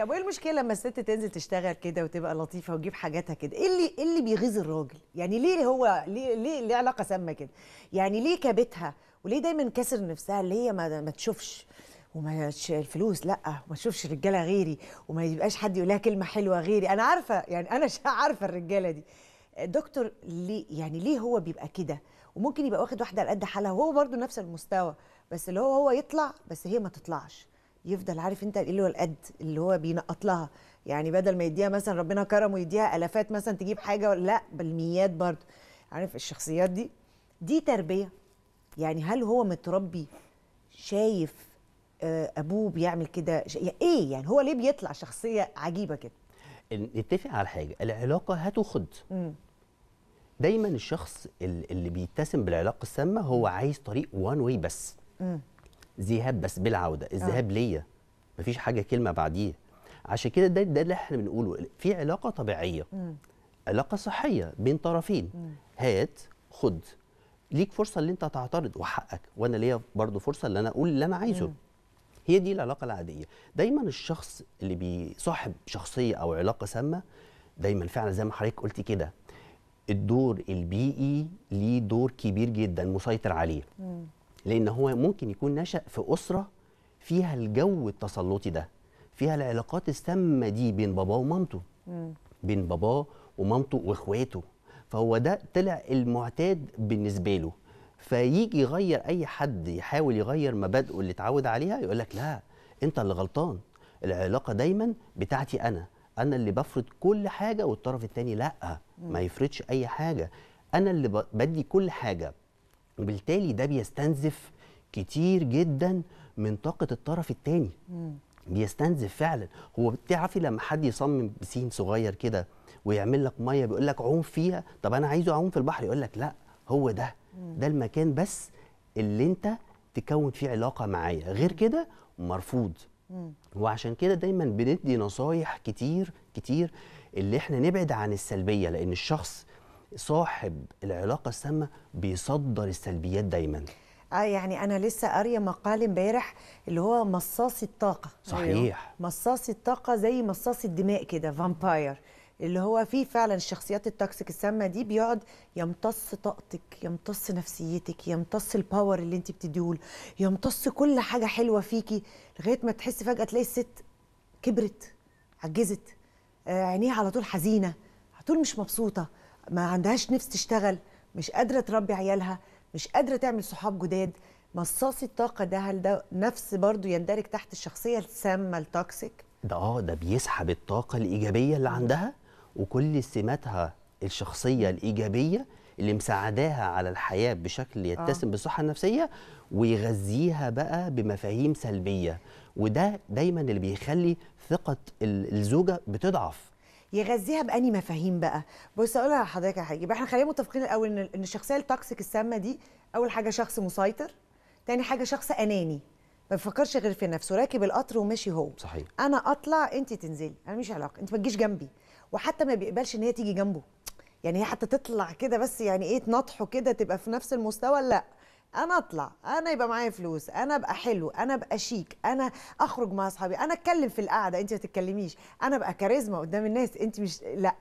طب وايه المشكله لما الست تنزل تشتغل كده وتبقى لطيفه وتجيب حاجاتها كده ايه اللي ايه اللي بيغيظ الراجل يعني ليه هو ليه ليه, ليه علاقه سامه كده يعني ليه كابتها وليه دايما كسر نفسها اللي هي ما, ما تشوفش وما الفلوس لا وما تشوفش رجاله غيري وما يبقاش حد يقول لها كلمه حلوه غيري انا عارفه يعني انا عارفه الرجاله دي دكتور ليه يعني ليه هو بيبقى كده وممكن يبقى واخد واحده على قد حالها وهو برضه نفس المستوى بس اللي هو هو يطلع بس هي ما تطلعش يفضل عارف انت اللي هو القد اللي هو بينقط لها يعني بدل ما يديها مثلا ربنا كرمه يديها الافات مثلا تجيب حاجه لا بالميات برضه عارف الشخصيات دي دي تربيه يعني هل هو متربي شايف آه، ابوه بيعمل كده ايه يعني هو ليه بيطلع شخصيه عجيبه كده نتفق على حاجه العلاقه هات وخد دايما الشخص اللي بيتسم بالعلاقه السامه هو عايز طريق وان واي بس ذهاب بس بالعوده آه. الذهاب ليا مفيش حاجه كلمه بعديه عشان كده ده ده اللي احنا بنقوله في علاقه طبيعيه م. علاقه صحيه بين طرفين م. هات خد ليك فرصه ان انت تعترض وحقك وانا ليا برضه فرصه ان انا اقول اللي انا عايزه م. هي دي العلاقه العاديه دايما الشخص اللي بيصاحب شخصيه او علاقه سامه دايما فعلا زي ما حضرتك قلتي كده الدور البيئي ليه دور كبير جدا مسيطر عليه م. لان هو ممكن يكون نشا في اسره فيها الجو التسلطي ده فيها العلاقات السامه دي بين باباه ومامته بين باباه ومامته واخواته فهو ده طلع المعتاد بالنسبه له فيجي يغير اي حد يحاول يغير مبادئه اللي اتعود عليها يقول لك لا انت اللي غلطان العلاقه دايما بتاعتي انا انا اللي بفرض كل حاجه والطرف الثاني لا ما يفرضش اي حاجه انا اللي بدي كل حاجه وبالتالي ده بيستنزف كتير جدا من طاقه الطرف الثاني بيستنزف فعلا هو بتعرفي لما حد يصمم بسين صغير كده ويعمل لك ميه بيقول لك عوم فيها طب انا عايزه اعوم في البحر يقول لك لا هو ده ده المكان بس اللي انت تكون فيه علاقه معايا غير كده مرفوض وعشان كده دايما بندي نصايح كتير كتير اللي احنا نبعد عن السلبيه لان الشخص صاحب العلاقه السامه بيصدر السلبيات دايما اه يعني انا لسه قاريه مقال امبارح اللي هو مصاص الطاقه أيوه. صحيح مصاص الطاقه زي مصاص الدماء كده فامباير اللي هو فيه فعلا الشخصيات التوكسيك السامه دي بيقعد يمتص طاقتك يمتص نفسيتك يمتص الباور اللي انت بتديهوله يمتص كل حاجه حلوه فيكي لغايه ما تحس فجاه تلاقي الست كبرت عجزت آه، عينيها على طول حزينه على طول مش مبسوطه ما عندهاش نفس تشتغل مش قادره تربي عيالها مش قادره تعمل صحاب جداد مصاصي الطاقه ده هل ده نفس برضه يندرج تحت الشخصيه السامه التوكسيك ده اه ده بيسحب الطاقه الايجابيه اللي عندها وكل سماتها الشخصيه الايجابيه اللي مساعداها على الحياه بشكل يتسم آه. بالصحه النفسيه ويغذيها بقى بمفاهيم سلبيه وده دايما اللي بيخلي ثقه الزوجه بتضعف يغذيها بأني مفاهيم بقى بص اقول لحضرتك حاجه يبقى احنا خلينا متفقين الاول ان الشخصيه التوكسيك السامه دي اول حاجه شخص مسيطر تاني حاجه شخص اناني ما بيفكرش غير في نفسه راكب القطر وماشي هو صحيح انا اطلع انت تنزلي انا مش علاقه انت ما تجيش جنبي وحتى ما بيقبلش ان هي تيجي جنبه يعني هي حتى تطلع كده بس يعني ايه تنطحه كده تبقى في نفس المستوى لا انا اطلع انا يبقى معايا فلوس انا ابقى حلو انا ابقى شيك انا اخرج مع اصحابي انا اتكلم في القعده انت ما تتكلميش انا ابقى كاريزما قدام الناس انت مش لا